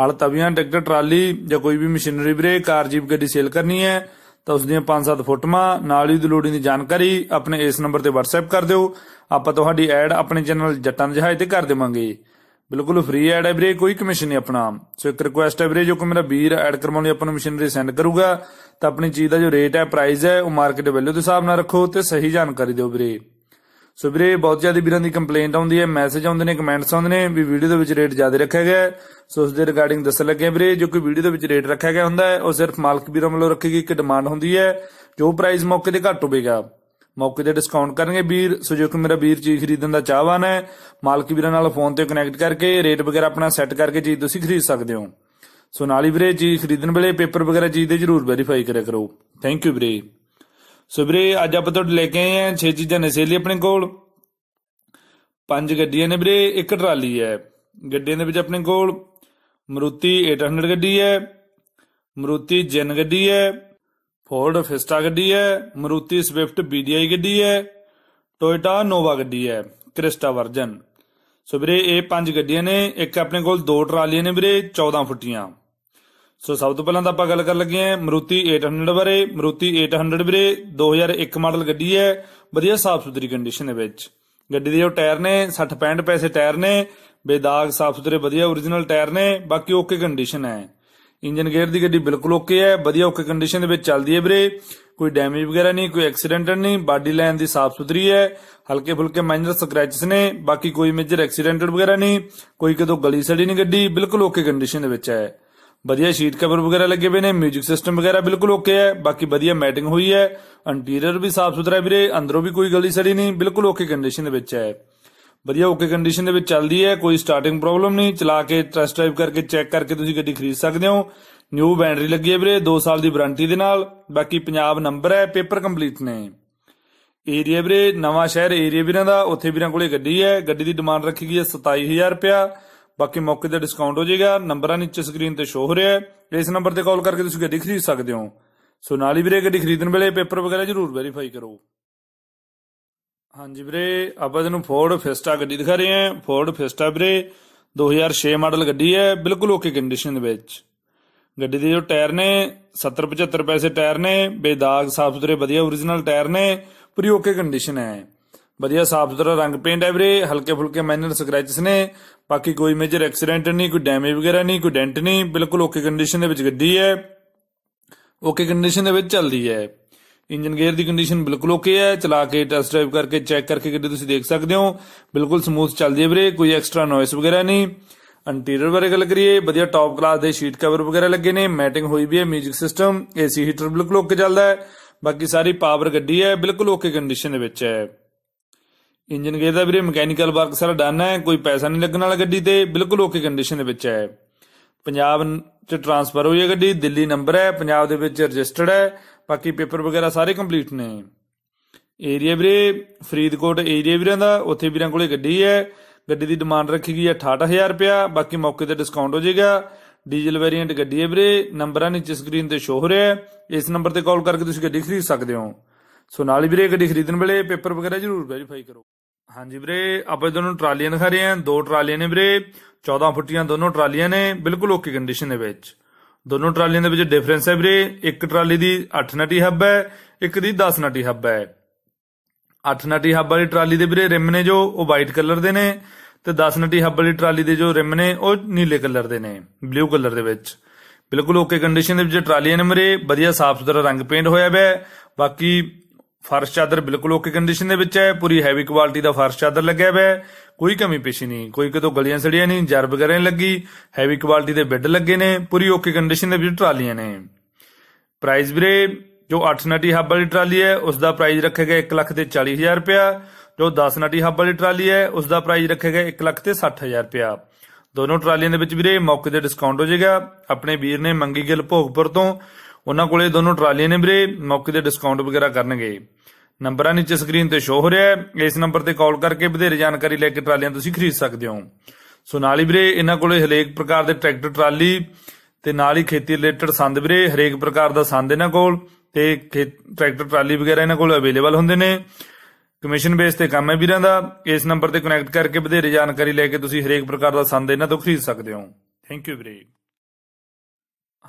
ਹਲ ਤਵੀਆਂ tractor trolley ਜਾਂ ਕੋਈ ਵੀ ਮਸ਼ੀਨਰੀ ਵੀਰੇ ਕਾਰ ਜੀਪ ਗੱਡੀ ਸੇਲ ਕਰਨੀ ਹੈ ਤਾਂ ਉਸ ਦੀਆਂ 5-7 ਫੋਟੋਆਂ ਨਾਲ ਹੀ ਦੀ ਲੋਡਿੰਗ ਦੀ ਜਾਣਕਾਰੀ ਆਪਣੇ ਇਸ ਨੰਬਰ ਤੇ WhatsApp ਕਰ ਦਿਓ ਆਪਾਂ ਤੁਹਾਡੀ ਐਡ ਆਪਣੇ ਚੈਨਲ ਜੱਟਾਂ ਜਹਾਜ਼ ਤੇ ਕਰ ਦੇਵਾਂਗੇ ਬਿਲਕੁਲ ਫ੍ਰੀ ਐਡ ਹੈ ਵੀਰੇ ਕੋਈ ਕਮਿਸ਼ਨ ਨਹੀਂ ਆਪਣਾ ਸੋ ਇੱਕ ਰਿਕੁਐਸਟ ਹੈ ਵੀਰੇ ਜੋ ਕੋ ਮੇਰਾ ਵੀਰ ਐਡ ਕਰਵਾਉਣ ਲਈ ਆਪਾਂ ਨੂੰ ਮਸ਼ੀਨਰੀ ਸੈਂਡ ਕਰੂਗਾ ਤਾਂ ਆਪਣੀ ਚੀਜ਼ ਦਾ ਜੋ ਰੇਟ ਹੈ ਪ੍ਰਾਈਸ ਹੈ ਉਹ ਮਾਰਕੀਟ ਵੈਲਿਊ ਦੇ ਹਿਸਾਬ ਨਾਲ ਰੱਖੋ ਤੇ ਸਹੀ ਜਾਣਕਾਰੀ ਦਿਓ ਵੀਰੇ ਸੋ ਵੀਰੇ ਬਹੁਤ ਜ਼ਿਆਦਾ ਵੀਰਾਂ ਦੀ ਕੰਪਲੇਂਟ ਆਉਂਦੀ ਹੈ ਮੈਸੇਜ ਆਉਂਦੇ ਨੇ ਕਮੈਂਟਸ ਆਉਂਦੇ ਨੇ ਵੀ ਵੀਡੀਓ ਦੇ ਵਿੱਚ ਰੇਟ ਜ਼ਿਆਦਾ ਰੱਖਿਆ ਗਿਆ ਸੋ ਉਸ ਦੇ ਰਿਗਾਰਡਿੰਗ ਦੱਸਣ ਲੱਗੇ ਵੀਰੇ ਜੋ ਕੋਈ ਵੀਡੀਓ ਦੇ ਵਿੱਚ ਰੇਟ ਰੱਖਿਆ ਗਿਆ ਹੁੰਦਾ ਹੈ ਉਹ ਸਿਰਫ ਮਾਲਕ ਵੀਰਾਂ ਵੱਲੋਂ ਰੱਖੀ ਗਈ ਇੱਕ ਡਿਮਾਂਡ ਹੁੰਦੀ ਹੈ ਜੋ ਪ੍ਰਾਈਸ ਮੌਕੇ ਤੇ ਘੱਟ ਹੋਵੇਗਾ ਮੌਕੇ ਤੇ ਡਿਸਕਾਊਂਟ ਕਰਨਗੇ ਵੀਰ ਸੋ ਜੋ ਕਿ ਮੇਰਾ ਵੀਰ ਚੀਜ਼ ਖਰੀਦਣ ਦਾ ਚਾਹਵਾਨ ਹੈ ਮਾਲਕ ਵੀਰਾਂ ਨਾਲ ਫੋਨ ਤੇ ਕਨੈਕਟ ਕਰਕੇ ਰੇਟ ਵਗੈਰਾ ਆਪਣਾ ਸੈੱਟ ਕਰਕੇ ਚੀਜ਼ ਤੁਸੀਂ ਖਰੀਦ ਸਕਦੇ ਹੋ ਸੋ ਨਾਲ ਹੀ ਵੀਰੇ ਚੀਜ਼ ਖਰੀਦਣ ਵੇਲੇ ਪੇਪਰ ਵਗੈਰਾ ਚੀਜ਼ ਦੇ ਜ਼ਰੂਰ ਵੈਰੀਫਾਈ ਕਰਿਆ ਕਰੋ ਥੈਂਕ ਯੂ ਵੀਰੇ ਸੋ ਵੀਰੇ ਅੱਜ ਆਪਾਂ ਤੁਹਾਡੇ ਲੈ ਕੇ ਆਏ ਆਂ 6 ਚੀਜ਼ਾਂ ਨੇ ਸੇਲੀ ਆਪਣੇ ਕੋਲ ਪੰਜ ਗੱਡੀਆਂ ਨੇ ਵੀਰੇ ਇੱਕ ਟਰਾਲੀ ਹੈ ਗੱਡੀਆਂ ਦੇ ਵਿੱਚ ਆਪਣੇ ਕੋਲ ਮਰੂਤੀ 800 ਗੱਡੀ ਹੈ ਮਰੂਤੀ ਜਨ ਗੱਡੀ ਹੈ ਫੋਰਡ ਫਿਸਟਾ ਗੱਡੀ ਹੈ ਮਰੂਤੀ ਸਵਿਫਟ ਬੀਡੀਆਈ ਗੱਡੀ ਹੈ ਟੋਇਟਾ ਨੋਵਾ ਗੱਡੀ ਹੈ ਕ੍ਰਿਸਟਾ ਵਰਜਨ ਸੋ ਵੀਰੇ ਇਹ ਪੰਜ ਗੱਡੀਆਂ ਨੇ ਇੱਕ ਆਪਣੇ ਕੋਲ ਦੋ ਟਰਾਲੀਆਂ ਨੇ ਵੀਰੇ 14 ਫੁੱਟੀਆਂ ਸੋ ਸਭ ਤੋਂ ਪਹਿਲਾਂ ਤਾਂ ਆਪਾਂ ਗੱਲ ਕਰ ਲੱਗੇ ਆਂ ਮਰੂਤੀ 800 ਬਾਰੇ ਮਰੂਤੀ 800 ਵੀਰੇ 2001 ਮਾਡਲ ਗੱਡੀ ਹੈ ਵਧੀਆ ਸਾਫ ਸੁਥਰੀ ਕੰਡੀਸ਼ਨ ਦੇ ਵਿੱਚ ਗੱਡੀ ਦੇ ਜੋ ਟਾਇਰ ਨੇ 60 65 ਪੈਸੇ ਟਾਇਰ ਨੇ ਬੇਦਾਗ ਸਾਫ ਸੁਥਰੇ ਵਧੀਆ origignal ਟਾਇਰ ਨੇ ਬਾਕੀ ਓਕੇ ਕੰਡੀਸ਼ਨ ਹੈ ਇੰਜਨ ਗੇਅਰ ਦੀ ਗੱਡੀ ਬਿਲਕੁਲ ਓਕੇ ਹੈ ਵਧੀਆ ਓਕੇ ਕੰਡੀਸ਼ਨ ਦੇ ਵਿੱਚ ਚੱਲਦੀ ਹੈ ਵੀਰੇ ਕੋਈ ਡੈਮੇਜ ਵਗੈਰਾ ਨਹੀਂ ਕੋਈ ਐਕਸੀਡੈਂਟ ਨਹੀਂ ਬਾਡੀ ਲਾਈਨ ਦੀ ਸਾਫ ਸੁਥਰੀ ਹੈ ਹਲਕੇ ਫੁਲਕੇ ਮਾਈਨਰ ਸਕ੍ਰੈਚਸ ਨੇ ਬਾਕੀ ਕੋਈ ਮੇਜਰ ਐਕਸੀਡੈਂਟਡ ਵਗੈਰਾ ਨਹੀਂ ਕੋਈ ਕਿਤੋਂ ਗਲੀ ਸੜੀ ਨਹੀਂ ਗੱਡੀ ਬਿਲਕੁਲ ਓਕੇ ਕੰਡੀਸ਼ਨ ਦੇ ਵਿੱਚ ਹੈ ਵਧੀਆ ਸ਼ੀਟ ਕਵਰ ਵਗੈਰਾ ਲੱਗੇ ਹੋਏ ਨੇ 뮤직 ਸਿਸਟਮ ਵਗੈਰਾ ਬਿਲਕੁਲ ਓਕੇ ਹੈ ਬਾਕੀ ਵਧੀਆ ਮੈਟਿੰਗ ਹੋਈ ਹੈ ਇੰਟੀਰੀਅਰ ਵੀ ਸਾਫ਼ ਸੁਥਰਾ ਵੀਰੇ ਅੰਦਰੋਂ ਵੀ ਕੋਈ ਗਲੀ ਸੜੀ ਨਹੀਂ ਬਿਲਕੁਲ ਓਕੇ ਕੰਡੀਸ਼ਨ ਦੇ ਵਿੱਚ ਹੈ ਵਧੀਆ ਓਕੇ ਕੰਡੀਸ਼ਨ ਦੇ ਵਿੱਚ ਚੱਲਦੀ ਹੈ ਕੋਈ ਸਟਾਰਟਿੰਗ ਪ੍ਰੋਬਲਮ ਨਹੀਂ ਚਲਾ ਕੇ ਟੈਸਟ ਡਰਾਈਵ ਕਰਕੇ ਚੈੱਕ ਕਰਕੇ ਤੁਸੀਂ ਗੱਡੀ ਖਰੀਦ ਸਕਦੇ ਹੋ ਨਿਊ ਬੈਟਰੀ ਲੱਗੀ ਹੈ ਵੀਰੇ 2 ਸਾਲ ਦੀ ਵਾਰੰਟੀ ਦੇ ਨਾਲ ਬਾਕੀ ਪੰਜਾਬ ਨੰਬਰ ਹੈ ਪੇਪਰ ਕੰਪਲੀਟ ਨੇ ਏਰੀਆ ਵੀਰੇ ਨਵਾਂ ਸ਼ਹਿਰ ਏਰੀਆ ਵੀਰਾਂ ਦਾ ਉੱਥੇ ਵੀਰਾਂ ਕੋਲੇ ਗੱਡੀ ਹੈ ਗੱਡੀ ਦੀ ਡਿਮਾਂਡ ਰੱਖੀ ਗਈ ਹੈ 27000 ਰੁਪਿਆ ਬਾਕੀ ਮੌਕੇ ਤੇ ਡਿਸਕਾਊਂਟ ਹੋ ਜਾਏਗਾ ਨੰਬਰਾਂ ਨੀਚੇ ਸਕਰੀਨ ਤੇ ਸ਼ੋ ਹੋ ਰਿਹਾ ਹੈ ਇਸ ਨੰਬਰ ਤੇ ਕਾਲ ਕਰਕੇ ਤੁਸੀਂ ਗੱਡੀ ਖਰੀਦ ਸਕਦੇ ਹੋ ਸੋ ਨਾਲ ਹੀ ਵੀਰੇ ਗੱਡੀ ਖਰੀਦਣ ਵੇਲੇ ਪੇਪਰ ਵਗੈਰਾ ਜ਼ਰੂਰ ਵੈਰੀਫਾਈ ਕਰੋ ਹਾਂਜੀ ਵੀਰੇ ਆਪਾਂ ਤੁਹਾਨੂੰ ਫੋਰਡ ਫਿਸਟਾ ਗੱਡੀ ਦਿਖਾ ਰਹੇ ਹਾਂ ਫੋਰਡ ਫਿਸਟਾ ਵੀਰੇ 2006 ਮਾਡਲ ਗੱਡੀ ਹੈ ਬਿਲਕੁਲ ਓਕੇ ਕੰਡੀਸ਼ਨ ਦੇ ਵਿੱਚ ਗੱਡੀ ਦੇ ਜੋ ਟਾਇਰ ਨੇ 70 75 ਪੈਸੇ ਟਾਇਰ ਨੇ ਬੇਦਾਗ ਸਾਫ ਸੁਥਰੇ ਵਧੀਆ origignal ਟਾਇਰ ਨੇ ਪੂਰੀ ਓਕੇ ਕੰਡੀਸ਼ਨ ਹੈ ਵਧੀਆ ਸਾਫ ਸੁਥਰਾ ਰੰਗ ਪੇਂਟ ਹੈ ਵੀਰੇ ਹਲਕੇ ਫੁਲਕੇ ਮਾਈਨਰ ਸਕ੍ਰੈਚਸ ਨੇ ਬਾਕੀ ਕੋਈ ਮੇਜਰ ਐਕਸੀਡੈਂਟ ਨਹੀਂ ਕੋਈ ਡੈਮੇਜ ਵਗੈਰਾ ਨਹੀਂ ਕੋਈ ਡੈਂਟ ਨਹੀਂ ਬਿਲਕੁਲ ਓਕੇ ਕੰਡੀਸ਼ਨ ਦੇ ਵਿੱਚ ਗੱਡੀ ਹੈ ਓਕੇ ਕੰਡੀਸ਼ਨ ਦੇ ਵਿੱਚ ਚੱਲਦੀ ਹੈ ਇੰਜਨ ਗੇਅਰ ਦੀ ਕੰਡੀਸ਼ਨ ਬਿਲਕੁਲ ਓਕੇ ਹੈ ਚਲਾ ਕੇ ਟੈਸਟ ਡਰਾਈਵ ਕਰਕੇ ਚੈੱਕ ਕਰਕੇ ਗੱਡੀ ਤੁਸੀਂ ਦੇਖ ਸਕਦੇ ਹੋ ਬਿਲਕੁਲ ਸਮੂਥ ਚੱਲਦੀ ਹੈ ਵੀਰੇ ਕੋਈ ਐਕਸਟਰਾ ਨੋਇਸ ਵਗੈਰਾ ਨਹੀਂ ਇੰਟੀਰੀਅਰ ਬਾਰੇ ਗੱਲ ਕਰੀਏ ਵਧੀਆ ਟੌਪ ਕਲਾਸ ਦੇ ਸ਼ੀਟ ਕਵਰ ਵਗੈਰਾ ਲੱਗੇ ਨੇ ਮੈਟਿੰਗ ਹੋਈ ਵੀ ਹੈ 뮤직 ਸਿਸਟਮ ਏਸੀ ਹੀਟਰ ਬਿਲਕੁਲ ਓਕੇ ਚੱਲਦਾ ਹੈ ਬਾਕੀ ਸਾਰੀ ਪਾਵਰ ਗੱਡੀ ਹੈ ਬਿਲਕੁਲ ਓਕੇ ਕੰਡੀਸ਼ਨ ਦੇ ਵਿੱਚ ਹੈ ਇੰਜਨ ਗੇਅਰ ਦਾ ਵੀਰੇ ਮਕੈਨੀਕਲ ਵਰਕ ਸਾਰਾ ਡਨ ਹੈ ਕੋਈ ਪੈਸਾ ਨਹੀਂ ਲੱਗਣ ਵਾਲਾ ਗੱਡੀ ਤੇ ਬਿਲਕੁਲ ਓਕੇ ਕੰਡੀਸ਼ਨ ਦੇ ਵਿੱਚ ਹੈ ਪੰਜਾਬ ਚ ਟ੍ਰਾਂਸਫਰ ਹੋਈ ਹੈ ਗੱਡੀ ਦਿੱਲੀ ਨੰਬਰ ਹੈ ਪੰਜਾਬ ਦੇ ਵਿੱਚ ਰਜਿਸਟਰਡ ਹੈ ਬਾਕੀ ਪੇਪਰ ਵਗੈਰਾ ਸਾਰੇ ਕੰਪਲੀਟ ਨੇ ਏਰੀਆ ਵੀਰੇ ਫਰੀਦਕੋਟ ਏਰੀਆ ਵੀਰਾਂ ਦਾ ਉੱਥੇ ਵੀਰਾਂ ਕੋਲੇ ਗੱਡੀ ਹੈ ਗੱਡੀ ਦੀ ਡਿਮਾਂਡ ਰੱਖੀ ਗਈ ਹੈ 68000 ਰੁਪਿਆ ਬਾਕੀ ਮੌਕੇ ਤੇ ਡਿਸਕਾਊਂਟ ਹੋ ਜਾਏਗਾ ਡੀਜ਼ਲ ਵੇਰੀਐਂਟ ਗੱਡੀ ਹੈ ਵੀਰੇ ਨੰਬਰਾਂ ਨੀਚੇ ਸਕਰੀਨ ਤੇ ਸ਼ੋ ਹੋ ਰਿਹਾ ਹੈ ਇਸ ਨੰਬਰ ਤੇ ਕਾਲ ਕਰਕੇ ਤੁਸੀਂ ਗੱਡੀ ਖਰੀਦ ਸਕਦੇ ਹੋ ਸੋ ਨਾਲ ਵੀਰੇ ਗੱਡੀ ਖਰੀਦਣ ਵੇਲੇ ਪੇਪਰ ਵਗੈਰਾ ਜ਼ਰੂਰ ਵੈਰੀਫਾਈ ਕਰੋ ਹਾਂਜੀ ਵੀਰੇ ਆਪਾਂ ਦੋਨੋਂ ਟਰਾਲੀਆਂ ਦਿਖਾ ਰਹੇ ਹਾਂ ਦੋ ਟਰਾਲੀਆਂ ਨੇ ਵੀਰੇ 14 ਫੁੱਟੀਆਂ ਦੋਨੋਂ ਟਰਾਲੀਆਂ ਨੇ ਬਿਲਕੁਲ ਓਕੇ ਕੰਡੀਸ਼ਨ ਦੇ ਵਿੱਚ ਦੋਨੋਂ ਟਰਾਲੀਆਂ ਦੇ ਵਿੱਚ ਡਿਫਰੈਂਸ ਹੈ ਵੀਰੇ ਇੱਕ ਟਰਾਲੀ ਦੀ 8 ਨਟੀ ਹੱਬ ਹੈ ਇੱਕ ਦੀ 10 ਨਟੀ ਹੱਬ ਹੈ 8 ਨਟੀ ਹੱਬ ਵਾਲੀ ਟਰਾਲੀ ਦੇ ਵੀਰੇ ਰਿਮ ਨੇ ਜੋ ਉਹ ਵਾਈਟ ਕਲਰ ਦੇ ਨੇ ਤੇ 10 ਨਟੀ ਹੱਬ ਵਾਲੀ ਟਰਾਲੀ ਦੇ ਜੋ ਰਿਮ ਨੇ ਉਹ ਨੀਲੇ ਕਲਰ ਦੇ ਨੇ ਬਲੂ ਕਲਰ ਦੇ ਵਿੱਚ ਬਿਲਕੁਲ ਓਕੇ ਕੰਡੀਸ਼ਨ ਦੇ ਵਿੱਚ ਟਰਾਲੀਆਂ ਨੇ ਵੀਰੇ ਵਧੀਆ ਸਾਫ਼ ਸੁਥਰਾ ਰੰਗ ਪੇਂਟ ਹੋਇਆ ਹੋਇਆ ਹੈ ਬਾਕੀ ਫਰਸ਼ ਚਾਦਰ ਬਿਲਕੁਲ ਓਕੇ ਕੰਡੀਸ਼ਨ ਦੇ ਵਿੱਚ ਹੈ ਪੂਰੀ ਹੈਵੀ ਕੁਆਲਿਟੀ ਦਾ ਫਰਸ਼ ਚਾਦਰ ਲੱਗਿਆ ਹੋਇਆ ਹੈ ਕੋਈ ਕਮੀ ਪੇਸ਼ੀ ਨਹੀਂ ਕੋਈ ਕਿਤੋਂ ਗਲੀਆਂ ਸੜੀਆਂ ਨਹੀਂ ਜਰਬ ਕਰਨ ਲੱਗੀ ਹੈਵੀ ਕੁਆਲਿਟੀ ਦੇ ਬੈੱਡ ਲੱਗੇ ਨੇ ਪੂਰੀ ਓਕੇ ਕੰਡੀਸ਼ਨ ਦੇ ਵਿੱਚ ਟਰਾਲੀਆਂ ਨੇ ਪ੍ਰਾਈਸ ਵੀਰੇ ਜੋ 8 ਨਟੀ ਹੱਬ ਵਾਲੀ ਟਰਾਲੀ ਹੈ ਉਸ ਦਾ ਪ੍ਰਾਈਸ ਰੱਖਿਆ ਗਿਆ 1 ਲੱਖ ਤੇ 40000 ਰੁਪਿਆ ਜੋ 10 ਨਟੀ ਹੱਬ ਵਾਲੀ ਟਰਾਲੀ ਹੈ ਉਸ ਦਾ ਪ੍ਰਾਈਸ ਰੱਖਿਆ ਗਿਆ 1 ਲੱਖ ਤੇ 60000 ਰੁਪਿਆ ਦੋਨੋਂ ਟਰਾਲੀਆਂ ਦੇ ਵਿੱਚ ਵੀਰੇ ਮੌਕੇ ਤੇ ਡਿਸਕਾਊਂਟ ਹੋ ਜਾਏਗਾ ਆਪਣੇ ਵੀਰ ਨੇ ਮੰਗੀ ਗਿਲ ਭੋਗਪੁਰ ਤੋਂ ਉਹਨਾਂ ਕੋਲੇ ਦੋਨੋਂ ਟਰਾਲੀਆਂ ਨੇ ਵੀਰੇ ਮੌਕੇ ਤੇ ਡਿਸਕਾਊਂਟ ਵਗੈਰਾ ਕਰਨਗੇ ਨੰਬਰਾਂ ਨੀਚੇ ਸਕਰੀਨ ਤੇ ਸ਼ੋ ਹੋ ਰਿਹਾ ਹੈ ਇਸ ਨੰਬਰ ਤੇ ਕਾਲ ਕਰਕੇ ਵਧੇਰੇ ਜਾਣਕਾਰੀ ਲੈ ਕੇ ਟਰਾਲੀਆਂ ਤੁਸੀਂ ਖਰੀਦ ਸਕਦੇ ਹੋ ਸੋ ਨਾਲ ਹੀ ਵੀਰੇ ਇਹਨਾਂ ਕੋਲੇ ਹਰੇਕ ਪ੍ਰਕਾਰ ਦੇ ਟਰੈਕਟਰ ਟਰਾਲੀ ਤੇ ਨਾਲ ਹੀ ਖੇਤੀ ਰਿਲੇਟਡ ਸੰਦ ਵੀਰੇ ਹਰੇਕ ਪ੍ਰਕਾਰ ਦਾ ਸੰਦ ਇਹਨਾਂ ਕੋਲ ਤੇ ਟਰੈਕਟਰ ਟਰਾਲੀ ਵਗੈਰਾ ਇਹਨਾਂ ਕੋਲ ਅਵੇਲੇਬਲ ਹੁੰਦੇ ਨੇ ਕਮਿਸ਼ਨ ਬੇਸ ਤੇ ਕੰਮ ਹੈ ਵੀਰਾਂ ਦਾ ਇਸ ਨੰਬਰ ਤੇ ਕਨੈਕਟ ਕਰਕੇ ਵਧੇਰੇ ਜਾਣਕਾਰੀ ਲੈ ਕੇ ਤੁਸੀਂ ਹਰੇਕ ਪ੍ਰਕਾਰ ਦਾ ਸੰਦ ਇਹਨਾਂ ਤੋਂ ਖਰੀਦ ਸਕਦੇ ਹੋ ਥੈਂਕ ਯੂ ਵੀਰੇ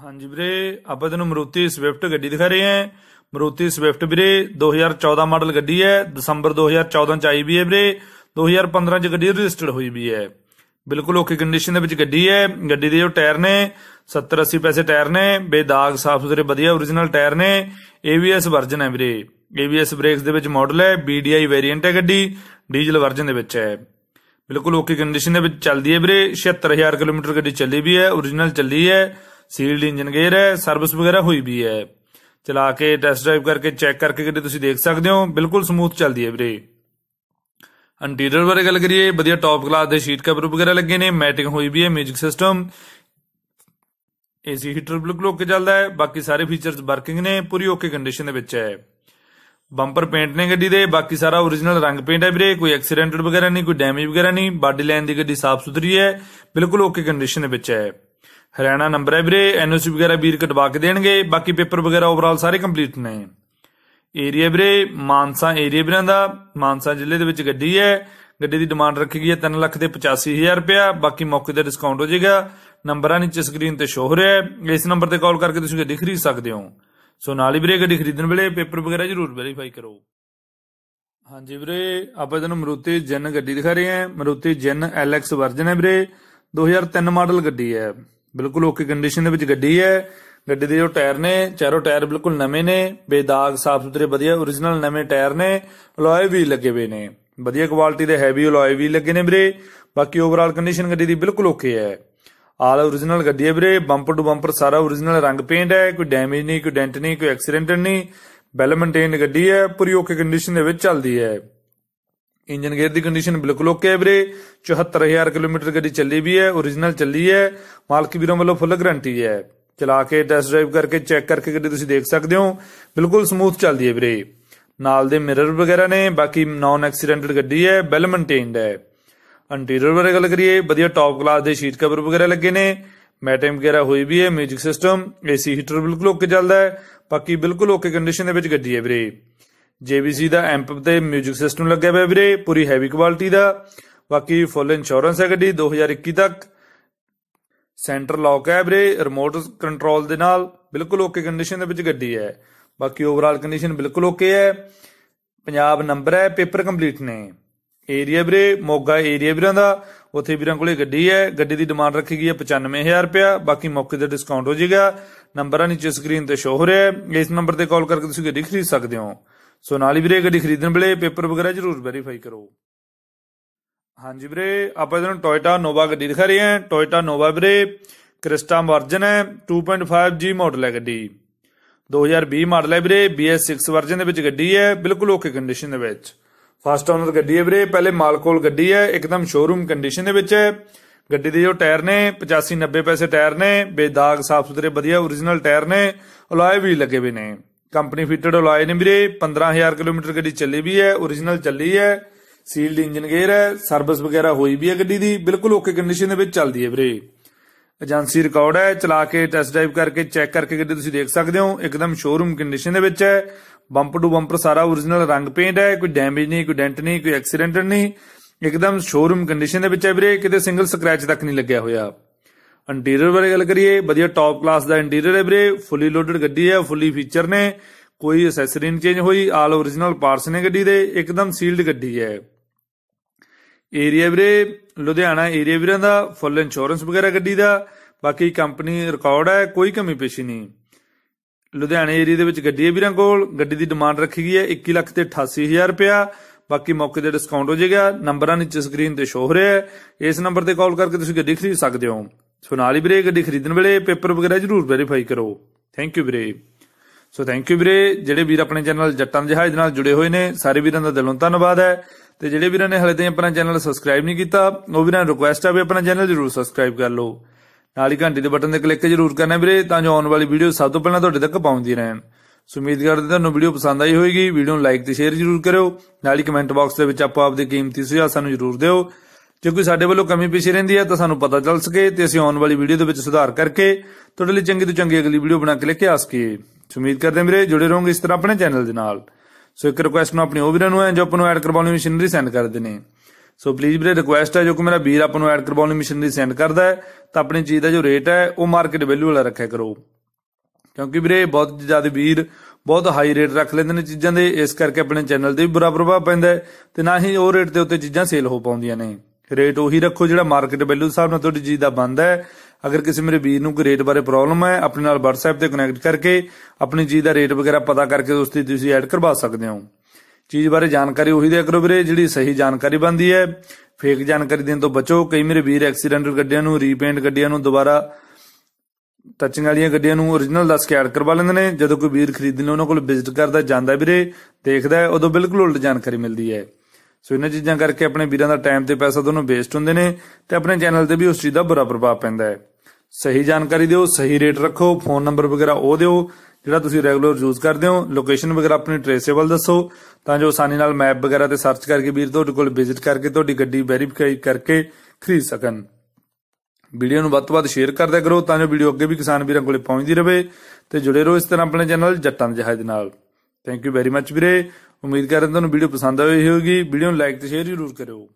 ਹਾਂਜੀ ਵੀਰੇ ਆਪਾਂ ਤੁਹਾਨੂੰ ਮਰੂਤੀ ਸਵਿਫਟ ਗੱਡੀ ਦਿਖਾ ਰਹੇ ਹਾਂ ਮਰੂਤੀ ਸਵਿਫਟ ਵੀਰੇ 2014 ਮਾਡਲ ਗੱਡੀ ਹੈ ਦਸੰਬਰ 2014 ਚ ਆਈ ਵੀ ਹੈ ਵੀਰੇ 2015 ਚ ਗੱਡੀ ਰਜਿਸਟਰਡ ਹੋਈ ਵੀ ਹੈ ਬਿਲਕੁਲ ਓਕੇ ਕੰਡੀਸ਼ਨ ਦੇ ਵਿੱਚ ਗੱਡੀ ਹੈ ਗੱਡੀ ਦੇ ਜੋ ਟਾਇਰ ਨੇ 70 80 ਪੈਸੇ ਟਾਇਰ ਨੇ ਬੇਦਾਗ ਸਾਫ ਸੁਥਰੇ ਵਧੀਆ origignal ਟਾਇਰ ਨੇ ABS ਵਰਜਨ ਹੈ ਵੀਰੇ ABS ਬ੍ਰੇਕਸ ਦੇ ਵਿੱਚ ਮਾਡਲ ਹੈ BDI ਵੇਰੀਐਂਟ ਹੈ ਗੱਡੀ ਡੀਜ਼ਲ ਵਰਜਨ ਦੇ ਵਿੱਚ ਹੈ ਬਿਲਕੁਲ ਓਕੇ ਕੰਡੀਸ਼ਨ ਦੇ ਵਿੱਚ ਚੱਲਦੀ ਹੈ ਵੀਰੇ 76000 ਕਿਲੋਮੀਟਰ ਗੱਡੀ ਚੱਲੀ ਵੀ ਹੈ origignal ਚੱਲੀ ਹੈ ਸੀਲਡ ਇੰਜਨ ਗੇਅਰ ਹੈ ਸਰਵਿਸ ਵਗੈਰਾ ਹੋਈ ਵੀ ਹੈ ਚਲਾ ਕੇ ਟੈਸਟ ਡਰਾਈਵ ਕਰਕੇ ਚੈੱਕ ਕਰਕੇ ਕਿਤੇ ਤੁਸੀਂ ਦੇਖ ਸਕਦੇ ਹੋ ਬਿਲਕੁਲ ਸਮੂਥ ਚੱਲਦੀ ਹੈ ਵੀਰੇ ਇੰਟੀਰੀਅਰ ਬਾਰੇ ਗੱਲ ਕਰੀਏ ਵਧੀਆ ਟੌਪ ਕਲਾਸ ਦੇ ਸ਼ੀਟ ਕਵਰ ਵਗੈਰਾ ਲੱਗੇ ਨੇ ਮੈਟਿੰਗ ਹੋਈ ਵੀ ਹੈ 뮤직 ਸਿਸਟਮ ਏਸੀ ਹੀਟਰ ਬਿਲਕੁਲ ਓਕੇ ਚੱਲਦਾ ਹੈ ਬਾਕੀ ਸਾਰੇ ਫੀਚਰਸ ਵਰਕਿੰਗ ਨੇ ਪੂਰੀ ਓਕੇ ਕੰਡੀਸ਼ਨ ਦੇ ਵਿੱਚ ਹੈ ਬੰਪਰ ਪੇਂਟ ਨੇ ਗੱਡੀ ਦੇ ਬਾਕੀ ਸਾਰਾ origignal ਰੰਗ ਪੇਂਟ ਹੈ ਵੀਰੇ ਕੋਈ ਐਕਸੀਡੈਂਟਡ ਵਗੈਰਾ ਨਹੀਂ ਕੋਈ ਡੈਮੇਜ ਵਗੈਰਾ ਨਹੀਂ ਬਾਡੀ ਲਾਈਨ ਦੀ ਗੱਡੀ ਸਾਫ਼ ਸੁਥਰੀ ਹੈ ਬਿਲਕੁਲ ਓਕੇ ਕੰਡੀਸ਼ਨ ਦੇ ਵਿੱਚ ਹੈ ਹਰਿਆਣਾ ਨੰਬਰ ਹੈ ਵੀਰੇ ਐਨਓਸੀ ਵਗੈਰਾ ਵੀਰ ਕਟਵਾ ਕੇ ਦੇਣਗੇ ਬਾਕੀ ਪੇਪਰ ਵਗੈਰਾ ਓਵਰਆਲ ਸਾਰੇ ਕੰਪਲੀਟ ਨੇ ਏਰੀਆ ਵੀਰੇ ਮਾਨਸਾ ਏਰੀਆ ਵੀਰਾਂ ਦਾ ਮਾਨਸਾ ਜ਼ਿਲ੍ਹੇ ਦੇ ਵਿੱਚ ਗੱਡੀ ਹੈ ਗੱਡੀ ਦੀ ਡਿਮਾਂਡ ਰੱਖੀ ਗਈ ਹੈ 3 ਲੱਖ ਦੇ 85000 ਰੁਪਇਆ ਬਾਕੀ ਮੌਕੇ ਤੇ ਡਿਸਕਾਊਂਟ ਹੋ ਜਾਏਗਾ ਨੰਬਰਾਂ ਨੀਚੇ ਸਕਰੀਨ ਤੇ ਸ਼ੋ ਹੋ ਰਿਹਾ ਹੈ ਇਸ ਨੰਬਰ ਤੇ ਕਾਲ ਕਰਕੇ ਤੁਸੀਂ ਗੱਡੀ ਖਰੀਦ ਸਕਦੇ ਹੋ ਸੋ ਨਾਲ ਹੀ ਵੀਰੇ ਗੱਡੀ ਖਰੀਦਣ ਵੇਲੇ ਪੇਪਰ ਵਗੈਰਾ ਜ਼ਰੂਰ ਵੈਰੀਫਾਈ ਕਰੋ ਹਾਂਜੀ ਵੀਰੇ ਆਪਾਂ ਤੁਹਾਨੂੰ ਮਰੂਤੀ ਜਨ ਗੱਡੀ ਦਿਖਾ ਰਹੇ ਹਾਂ ਮਰੂਤੀ ਜਨ ਐਲਐਕਸ ਵਰਜਨ ਹੈ ਵੀਰੇ 2003 ਮਾਡਲ ਗੱਡੀ ਹੈ ਬਿਲਕੁਲ ਓਕੇ ਕੰਡੀਸ਼ਨ ਦੇ ਵਿੱਚ ਗੱਡੀ ਹੈ ਗੱਡੀ ਦੇ ਜੋ ਟਾਇਰ ਨੇ ਚਾਰੋਂ ਟਾਇਰ ਬਿਲਕੁਲ ਨਵੇਂ ਨੇ ਬੇਦਾਗ ਸਾਫ ਸੁਥਰੇ ਵਧੀਆ origignal ਨਵੇਂ ਟਾਇਰ ਨੇ ਅਲੋਏ ਵੀ ਲੱਗੇ ਹੋਏ ਨੇ ਵਧੀਆ ਕੁਆਲਿਟੀ ਦੇ ਹੈਵੀ ਅਲੋਏ ਵੀ ਲੱਗੇ ਨੇ ਵੀਰੇ ਬਾਕੀ ਓਵਰਆਲ ਕੰਡੀਸ਼ਨ ਗੱਡੀ ਦੀ ਬਿਲਕੁਲ ਓਕੇ ਹੈ ਆਲ origignal ਗੱਡੀ ਹੈ ਵੀਰੇ ਬੰਪਰ ਟੂ ਬੰਪਰ ਸਾਰਾ origignal ਰੰਗ ਪੇਂਟ ਹੈ ਕੋਈ ਡੈਮੇਜ ਨਹੀਂ ਕੋਈ ਡੈਂਟ ਨਹੀਂ ਕੋਈ ਐਕਸੀਡੈਂਟ ਨਹੀਂ ਵੈਲ ਮੇਨਟੇਨਡ ਗੱਡੀ ਹੈ ਪੂਰੀ ਓਕੇ ਕੰਡੀਸ਼ਨ ਦੇ ਵਿੱਚ ਚੱਲਦੀ ਹੈ ਇੰਜਨ ਗੇਅਰ ਦੀ ਕੰਡੀਸ਼ਨ ਬਿਲਕੁਲ ਓਕੇ ਹੈ ਵੀਰੇ 74000 ਕਿਲੋਮੀਟਰ ਗੱਡੀ ਚੱਲੀ ਵੀ ਹੈ origignal ਚੱਲੀ ਹੈ ਮਾਲਕ ਵੀਰੋਂ ਵੱਲੋਂ ਫੁੱਲ ਗਾਰੰਟੀ ਹੈ ਚਲਾ ਕੇ ਟੈਸਟ ਡਰਾਈਵ ਕਰਕੇ ਚੈੱਕ ਕਰਕੇ ਗੱਡੀ ਤੁਸੀਂ ਦੇਖ ਸਕਦੇ ਹੋ ਬਿਲਕੁਲ ਸਮੂਥ ਚੱਲਦੀ ਹੈ ਵੀਰੇ ਨਾਲ ਦੇ ਮਿਰਰ ਵਗੈਰਾ ਨੇ ਬਾਕੀ ਨਾਨ ਐਕਸੀਡੈਂਟਡ ਗੱਡੀ ਹੈ ਵੈਲ ਮੇਨਟੇਨਡ ਹੈ ਇੰਟੀਰੀਅਰ ਬਾਰੇ ਗੱਲ ਕਰੀਏ ਵਧੀਆ ਟੌਪ ਕਲਾਸ ਦੇ ਸ਼ੀਟ ਕਵਰ ਵਗੈਰਾ ਲੱਗੇ ਨੇ ਮੈਟਮ ਵਗੈਰਾ ਹੋਈ ਵੀ ਹੈ 뮤직 ਸਿਸਟਮ ਏਸੀ ਹੀਟਰ ਬਿਲਕੁਲ ਓਕੇ ਚੱਲਦਾ ਹੈ ਬਾਕੀ ਬਿਲਕੁਲ ਓਕੇ ਕੰਡੀਸ਼ਨ ਦੇ ਵਿੱਚ ਗੱਡੀ ਹੈ ਵੀਰੇ JVC ਦਾ ਐਂਪ ਤੇ 뮤직 ਸਿਸਟਮ ਲੱਗਿਆ ਹੋਇਆ ਵੀਰੇ ਪੂਰੀ ਹੈਵੀ ਕੁਆਲਿਟੀ ਦਾ ਬਾਕੀ ਫੁੱਲ ਇੰਸ਼ੋਰੈਂਸ ਹੈ ਗੱਡੀ 2021 ਤੱਕ ਸੈਂਟਰ ਲੌਕ ਹੈ ਵੀਰੇ ਰਿਮੋਟ ਕੰਟਰੋਲ ਦੇ ਨਾਲ ਬਿਲਕੁਲ ਓਕੇ ਕੰਡੀਸ਼ਨ ਦੇ ਵਿੱਚ ਗੱਡੀ ਹੈ ਬਾਕੀ ਓਵਰਆਲ ਕੰਡੀਸ਼ਨ ਬਿਲਕੁਲ ਓਕੇ ਹੈ ਪੰਜਾਬ ਨੰਬਰ ਹੈ ਪੇਪਰ ਕੰਪਲੀਟ ਨੇ ਏਰੀਆ ਵੀਰੇ ਮੋਗਾ ਏਰੀਆ ਵੀਰਾਂ ਦਾ ਉੱਥੇ ਵੀਰਾਂ ਕੋਲੇ ਗੱਡੀ ਹੈ ਗੱਡੀ ਦੀ ਡਿਮਾਂਡ ਰੱਖੀ ਗਈ ਹੈ 95000 ਰੁਪਿਆ ਬਾਕੀ ਮੌਕੇ ਤੇ ਡਿਸਕਾਊਂਟ ਹੋ ਜਾਏਗਾ ਨੰਬਰਾਂ ਨੀਚੇ ਸਕਰੀਨ ਤੇ ਸ਼ੋ ਹੋ ਰਿਹਾ ਹੈ ਇਸ ਨੰਬਰ ਤੇ ਕਾਲ ਕਰਕੇ ਤੁਸੀਂ ਗੱਡੀ ਖਰੀਦ ਸਕਦੇ ਹੋ ਸੋ ਨਾਲ ਹੀ ਵੀਰੇ ਗੱਡੀ ਖਰੀਦਣ ਵੇਲੇ ਪੇਪਰ ਵਗੈਰਾ ਜ਼ਰੂਰ ਵੈਰੀਫਾਈ ਕਰੋ ਹਾਂਜੀ ਵੀਰੇ ਆਪਾਂ ਇਹਨਾਂ ਟੋਇਟਾ ਨੋਵਾ ਗੱਡੀ ਦਿਖਾ ਰਹੇ ਹਾਂ ਟੋਇਟਾ ਨੋਵਾ ਵੀਰੇ ਕ੍ਰਿਸਟਾ ਵਰਜਨ ਹੈ 2.5 ਜੀ ਮਾਡਲ ਹੈ ਗੱਡੀ 2020 ਮਾਡਲ ਹੈ ਵੀਰੇ BS6 ਵਰਜਨ ਦੇ ਵਿੱਚ ਗੱਡੀ ਹੈ ਬਿਲਕੁਲ ਓਕੇ ਕੰਡੀਸ਼ਨ ਦੇ ਵਿੱਚ ਫਸਟ ਓਨਰ ਗੱਡੀ ਹੈ ਵੀਰੇ ਪਹਿਲੇ ਕੋਲ ਗੱਡੀ ਹੈ ਇੱਕਦਮ ਸ਼ੋਰੂਮ ਕੰਡੀਸ਼ਨ ਦੇ ਵਿੱਚ ਹੈ ਗੱਡੀ ਦੇ ਜੋ ਟਾਇਰ ਨੇ 85 90 ਪੈਸੇ ਟਾਇਰ ਨੇ ਬੇਦਾਗ ਸਾਫ ਸੁਥਰੇ ਵਧੀਆ origignal ਟਾਇਰ ਨੇ ਅਲੋਏ ਵੀ ਲੱਗੇ ਹੋਏ ਨੇ ਕੰਪਨੀ ਫਿਟਡ ਲਾਏ ਨੇ ਵੀਰੇ 15000 ਕਿਲੋਮੀਟਰ ਗੱਡੀ ਚੱਲੀ ਵੀ ਹੈ origignal ਚੱਲੀ ਹੈ ਸੀਲਡ ਇੰਜਨ ਗੇਅਰ ਹੈ ਸਰਵਿਸ ਵਗੈਰਾ ਹੋਈ ਵੀ ਹੈ ਗੱਡੀ ਦੀ ਬਿਲਕੁਲ ਓਕੇ ਕੰਡੀਸ਼ਨ ਦੇ ਵਿੱਚ ਚੱਲਦੀ ਹੈ ਵੀਰੇ ਏਜੰਸੀ ਰਿਕਾਰਡ ਹੈ ਚਲਾ ਕੇ ਟੈਸਟ ਡਰਾਈਵ ਕਰਕੇ ਚੈੱਕ ਕਰਕੇ ਗੱਡੀ ਤੁਸੀਂ ਦੇਖ ਸਕਦੇ ਹੋ ਇੱਕਦਮ ਸ਼ੋਰੂਮ ਕੰਡੀਸ਼ਨ ਦੇ ਵਿੱਚ ਹੈ ਬੰਪ ਟੂ ਬੰਪਰ ਸਾਰਾ origignal ਰੰਗ ਪੇਂਟ ਹੈ ਕੋਈ ਡੈਮੇਜ ਨਹੀਂ ਕੋਈ ਡੈਂਟ ਨਹੀਂ ਕੋਈ ਐਕਸੀਡੈਂਟ ਨਹੀਂ ਇੱਕਦਮ ਸ਼ੋਰੂਮ ਕੰਡੀਸ਼ਨ ਦੇ ਵਿੱਚ ਹੈ ਵੀਰੇ ਕਿਤੇ ਸਿੰਗਲ ਸਕ੍ਰੈਚ ਤੱਕ ਨਹੀਂ ਲੱਗਿਆ ਹੋਇਆ ਇੰਟੀਰੀਅਰ ਬਾਰੇ ਗੱਲ ਕਰੀਏ ਵਧੀਆ ਟੌਪ ਕਲਾਸ ਦਾ ਇੰਟੀਰੀਅਰ ਹੈ ਵੀਰੇ ਫੁੱਲੀ ਲੋਡਡ ਗੱਡੀ ਹੈ ਫੁੱਲੀ ਫੀਚਰ ਨੇ ਕੋਈ ਐਸੈਸਰੀ ਨਹੀਂ ਚੇਂਜ ਹੋਈ ਆਲ origignal ਪਾਰਟਸ ਨੇ ਗੱਡੀ ਦੇ ਇੱਕਦਮ ਸੀਲਡ ਗੱਡੀ ਹੈ ਏਰੀਆ ਵੀਰੇ ਲੁਧਿਆਣਾ ਏਰੀਆ ਵੀਰਾਂ ਦਾ ਫੁੱਲ ਇੰਸ਼ੋਰੈਂਸ ਵਗੈਰਾ ਗੱਡੀ ਦਾ ਬਾਕੀ ਕੰਪਨੀ ਰਿਕਾਰਡ ਹੈ ਕੋਈ ਕਮੀ ਪੇਸ਼ੀ ਨਹੀਂ ਲੁਧਿਆਣਾ ਏਰੀਆ ਦੇ ਵਿੱਚ ਗੱਡੀ ਹੈ ਵੀਰਾਂ ਕੋਲ ਗੱਡੀ ਦੀ ਡਿਮਾਂਡ ਰੱਖੀ ਗਈ ਹੈ 21 ਲੱਖ ਤੇ 88000 ਰੁਪਇਆ ਬਾਕੀ ਮੌਕੇ ਤੇ ਡਿਸਕਾਊਂਟ ਹੋ ਜਾਏਗਾ ਨੰਬਰਾਂ ਨੀਚੇ ਸਕਰੀਨ ਤੇ ਸ਼ੋ ਹੋ ਰਿਹਾ ਹੈ ਇਸ ਨੰਬਰ ਤੇ ਕਾਲ ਕਰਕੇ ਤੁਸੀਂ ਗੱਡੀ ਖਰੀਦ ਸਕਦੇ ਹੋ ਸੋਨਾਲੀ ਵੀਰੇ ਗੱਡੀ ਖਰੀਦਣ ਵੇਲੇ ਪੇਪਰ ਵਗੈਰਾ ਜ਼ਰੂਰ ਵੈਰੀਫਾਈ ਕਰੋ ਥੈਂਕ ਯੂ ਵੀਰੇ ਸੋ ਥੈਂਕ ਯੂ ਵੀਰੇ ਜਿਹੜੇ ਵੀਰ ਆਪਣੇ ਚੈਨਲ ਜੱਟਾਂ ਜਹਾਜ਼ ਨਾਲ ਜੁੜੇ ਹੋਏ ਨੇ ਸਾਰੇ ਵੀਰਾਂ ਦਾ ਦਿਲੋਂ ਧੰਨਵਾਦ ਹੈ ਤੇ ਜਿਹੜੇ ਵੀਰਾਂ ਨੇ ਹਲੇ ਤੱਕ ਆਪਣਾ ਚੈਨਲ ਸਬਸਕ੍ਰਾਈਬ ਨਹੀਂ ਕੀਤਾ ਉਹ ਵੀਰਾਂ ਨੂੰ ਰਿਕੁਐਸਟ ਆ ਵੀ ਆਪਣਾ ਚੈਨਲ ਜ਼ਰੂਰ ਸਬਸਕ੍ਰਾਈਬ ਕਰ ਲਓ ਨਾਲ ਹੀ ਘੰਟੀ ਦੇ ਬਟਨ ਤੇ ਕਲਿੱਕ ਜ਼ਰੂਰ ਕਰਨਾ ਵੀਰੇ ਤਾਂ ਜੋ ਆਉਣ ਵਾਲੀ ਵੀਡੀਓ ਸਭ ਤੋਂ ਪਹਿਲਾਂ ਤੁਹਾਡੇ ਤੱਕ ਪਹੁੰਚਦੀ ਰਹਿਣ ਸੋ ਉਮੀਦ ਕਰਦੇ ਤੁਹਾਨੂੰ ਵੀਡੀਓ ਪਸੰਦ ਆਈ ਹੋਵੇਗੀ ਵੀਡੀਓ ਨੂੰ ਲਾਈਕ ਤੇ ਸ਼ੇਅਰ ਜ਼ਰੂਰ ਕਰਿਓ ਨਾਲ ਹੀ ਕਮੈਂਟ ਬਾਕਸ ਦੇ ਵਿੱਚ ਆਪੋ ਆਪਦੇ ਕੀਮਤੀ ਸੁਝਾਅ ਸਾਨੂੰ ਜ਼ਰੂਰ ਦਿਓ ਜੇ ਕੋਈ ਸਾਡੇ ਵੱਲੋਂ ਕਮੀ ਪੇਸ਼ੀ ਰਹਿੰਦੀ ਹੈ ਤਾਂ ਸਾਨੂੰ ਪਤਾ ਚੱਲ ਸਕੇ ਤੇ ਅਸੀਂ ਆਉਣ ਵਾਲੀ ਵੀਡੀਓ ਦੇ ਵਿੱਚ ਸੁਧਾਰ ਕਰਕੇ ਤੁਹਾਡੇ ਲਈ ਚੰਗੀ ਤੋਂ ਚੰਗੀ ਅਗਲੀ ਵੀਡੀਓ ਬਣਾ ਕੇ ਲੈ ਕੇ ਆ ਸਕੀਏ ਉਮੀਦ ਕਰਦੇ ਮੇਰੇ ਜੁੜੇ ਰਹੋਗੇ ਇਸ ਤਰ੍ਹਾਂ ਆਪਣੇ ਚੈਨਲ ਦੇ ਨਾਲ ਸੋ ਇੱਕ ਰਿਕੁਐਸਟ ਨੂੰ ਆਪਣੀ ਉਹ ਵੀਰਾਂ ਨੂੰ ਹੈ ਜੋ ਆਪਾਂ ਨੂੰ ਐਡ ਕਰਵਾਉਣ ਲਈ ਮਸ਼ੀਨਰੀ ਸੈਂਡ ਕਰਦੇ ਨੇ ਸੋ ਪਲੀਜ਼ ਵੀਰੇ ਰਿਕੁਐਸਟ ਹੈ ਜੋ ਕਿ ਮੇਰਾ ਵੀਰ ਆਪਾਂ ਨੂੰ ਐਡ ਕਰਵਾਉਣ ਲਈ ਮਸ਼ੀਨਰੀ ਸੈਂਡ ਕਰਦਾ ਹੈ ਤਾਂ ਆਪਣੀ ਚੀਜ਼ ਦਾ ਜੋ ਰੇਟ ਹੈ ਉਹ ਮਾਰਕੀਟ ਵੈਲਿਊ ਵਾਲਾ ਰੱਖਿਆ ਕਰੋ ਕਿਉਂਕਿ ਵੀਰੇ ਬਹੁਤ ਜ਼ਿਆਦਾ ਵੀਰ ਬਹੁਤ ਹਾਈ ਰੇਟ ਰੱਖ ਲੈਂਦੇ ਨੇ ਚੀਜ਼ਾਂ ਦੇ ਇਸ ਕਰਕੇ ਆਪਣੇ ਚੈਨਲ ਤੇ ਵੀ ਬੁਰਾ ਪ੍ਰਭਾਵ ਪੈਂਦਾ ਤੇ ਨਾ ਹੀ ਉਹ ਰੇਟ ਦੇ ਉੱਤੇ ਚੀਜ਼ਾਂ ਸੇਲ ਹੋ ਪਾਉਂਦੀਆਂ ਨੇ ਰੇਟ ਉਹੀ ਰੱਖੋ ਜਿਹੜਾ ਮਾਰਕੀਟ ਵੈਲਿਊ ਹਿਸਾਬ ਨਾਲ ਤੁਹਾਡੀ ਚੀਜ਼ ਦਾ ਬੰਦਾ ਹੈ ਅਗਰ ਕਿਸੇ ਮੇਰੇ ਵੀਰ ਨੂੰ ਕੋਈ ਰੇਟ ਬਾਰੇ ਪ੍ਰੋਬਲਮ ਹੈ ਆਪਣੇ ਨਾਲ WhatsApp ਤੇ ਕਨੈਕਟ ਕਰਕੇ ਆਪਣੀ ਚੀਜ਼ ਦਾ ਰੇਟ ਵਗੈਰਾ ਪਤਾ ਕਰਕੇ ਉਸ ਤੇ ਤੁਸੀਂ ਐਡ ਕਰਵਾ ਸਕਦੇ ਹੋ ਚੀਜ਼ ਬਾਰੇ ਜਾਣਕਾਰੀ ਉਹੀ ਦੇ ਕਰੋ ਵੀਰੇ ਜਿਹੜੀ ਸਹੀ ਜਾਣਕਾਰੀ ਬੰਦੀ ਹੈ ਫੇਕ ਜਾਣਕਾਰੀ ਦੇਣ ਤੋਂ ਬਚੋ ਕਈ ਮੇਰੇ ਵੀਰ ਐਕਸੀਡੈਂਟਲ ਗੱਡੀਆਂ ਨੂੰ ਰੀਪੇਂਟ ਗੱਡੀਆਂ ਨੂੰ ਦੁਬਾਰਾ ਟੱਚਿੰਗ ਵਾਲੀਆਂ ਗੱਡੀਆਂ ਨੂੰ origignal ਦੱਸ ਕੇ ਐਡ ਕਰਵਾ ਲੈਂਦੇ ਨੇ ਜਦੋਂ ਕੋਈ ਵੀਰ ਖਰੀਦਦੇ ਨੇ ਉਹਨਾਂ ਕੋਲ ਵਿਜ਼ਿਟ ਕਰਦਾ ਜਾਂਦਾ ਵੀਰੇ ਦੇਖਦਾ ਉਦੋਂ ਬਿਲਕੁਲ ਉਲਟ ਜਾਣਕਾਰੀ ਮਿਲਦੀ ਹੈ ਸੋ ਇਹਨਾਂ ਚੀਜ਼ਾਂ ਕਰਕੇ ਆਪਣੇ ਵੀਰਾਂ ਦਾ ਟਾਈਮ ਤੇ ਪੈਸਾ ਦੋਨੋਂ ਵੇਸਟ ਹੁੰਦੇ ਨੇ ਤੇ ਆਪਣੇ ਚੈਨਲ ਤੇ ਵੀ ਉਸ ਚੀਜ਼ ਦਾ ਬੁਰਾ ਪ੍ਰਭਾਵ ਪੈਂਦਾ ਹੈ ਸਹੀ ਜਾਣਕਾਰੀ ਦਿਓ ਸਹੀ ਰੇਟ ਰੱਖੋ ਫੋਨ ਨੰਬਰ ਵਗੈਰਾ ਉਹ ਦਿਓ ਜਿਹੜਾ ਤੁਸੀਂ ਰੈਗੂਲਰ ਯੂਜ਼ ਕਰਦੇ ਹੋ ਲੋਕੇਸ਼ਨ ਵਗੈਰਾ ਆਪਣੀ ਟ੍ਰੇਸੇਬਲ ਦੱਸੋ ਤਾਂ ਜੋ ਆਸਾਨੀ ਨਾਲ ਮੈਪ ਵਗੈਰਾ ਤੇ ਸਰਚ ਕਰਕੇ ਵੀਰ ਤੁਹਾਡੇ ਕੋਲ ਵਿਜ਼ਿਟ ਕਰਕੇ ਤੁਹਾਡੀ ਗੱਡੀ ਵੈਰੀਫਾਈ ਕਰਕੇ ਖਰੀਦ ਸਕਣ ਵੀਡੀਓ ਨੂੰ ਵੱਧ ਤੋਂ ਵੱਧ ਸ਼ੇਅਰ ਕਰਦੇ ਕਰੋ ਤਾਂ ਜੋ ਵੀਡੀਓ ਅੱਗੇ ਵੀ ਕਿਸਾਨ ਵੀਰਾਂ ਕੋਲੇ ਪਹੁੰਚਦੀ ਰਹੇ ਤੇ ਜੁੜੇ ਰਹੋ ਇਸ ਤਰ੍ਹਾਂ ਆਪਣੇ ਚੈਨਲ ਜੱਟਾਂ ਦੇ ਜਹਾਜ਼ ਨਾਲ ਥੈਂਕ ਯੂ ਵੈਰੀ ਮੱਚ ਵੀਰੇ ਉਮੀਦ ਕਰਦਾ ਤੁਹਾਨੂੰ ਵੀਡੀਓ ਪਸੰਦ ਆਈ ਹੋਵੇਗੀ ਵੀਡੀਓ ਨੂੰ ਲਾਈਕ ਤੇ ਸ਼ੇਅਰ ਜ਼ਰੂਰ ਕਰਿਓ